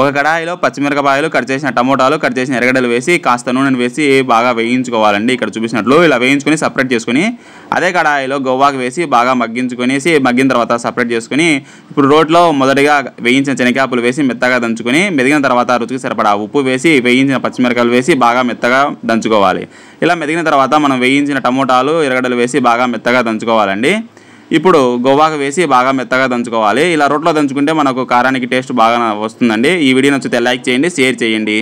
ఒక కడాయిలో పచ్చిమిరపకాయలు కట్ చేసిన టమోటాలు కట్ చేసిన ఎరగడలు వేసి కాస్త నూనెను వేసి బాగా వేయించుకోవాలండి ఇక్కడ చూపించినట్లు ఇలా వేయించుకొని సపరేట్ చేసుకుని అదే కడాయిలో గోవాకు వేసి బాగా మగ్గించుకునేసి మగ్గిన తర్వాత సపరేట్ చేసుకుని ఇప్పుడు రోట్లో మొదటిగా వేయించిన శనగకాపులు వేసి మెత్తగా దంచుకొని మెదిగిన తర్వాత రుచికి సరిపడా ఉప్పు వేసి వేయించిన పచ్చిమిరకాయలు వేసి బాగా మెత్తగా దంచుకోవాలి ఇలా మెదిగిన తర్వాత మనం వేయించిన టమోటాలు ఎరగడలు వేసి బాగా మెత్తగా దంచుకోవాలండి ఇప్పుడు గోవాకు వేసి బాగా మెత్తగా దంచుకోవాలి ఇలా రోట్లో దంచుకుంటే మనకు కారానికి టేస్ట్ బాగా వస్తుందండి ఈ వీడియో నచ్చితే లైక్ చేయండి షేర్ చేయండి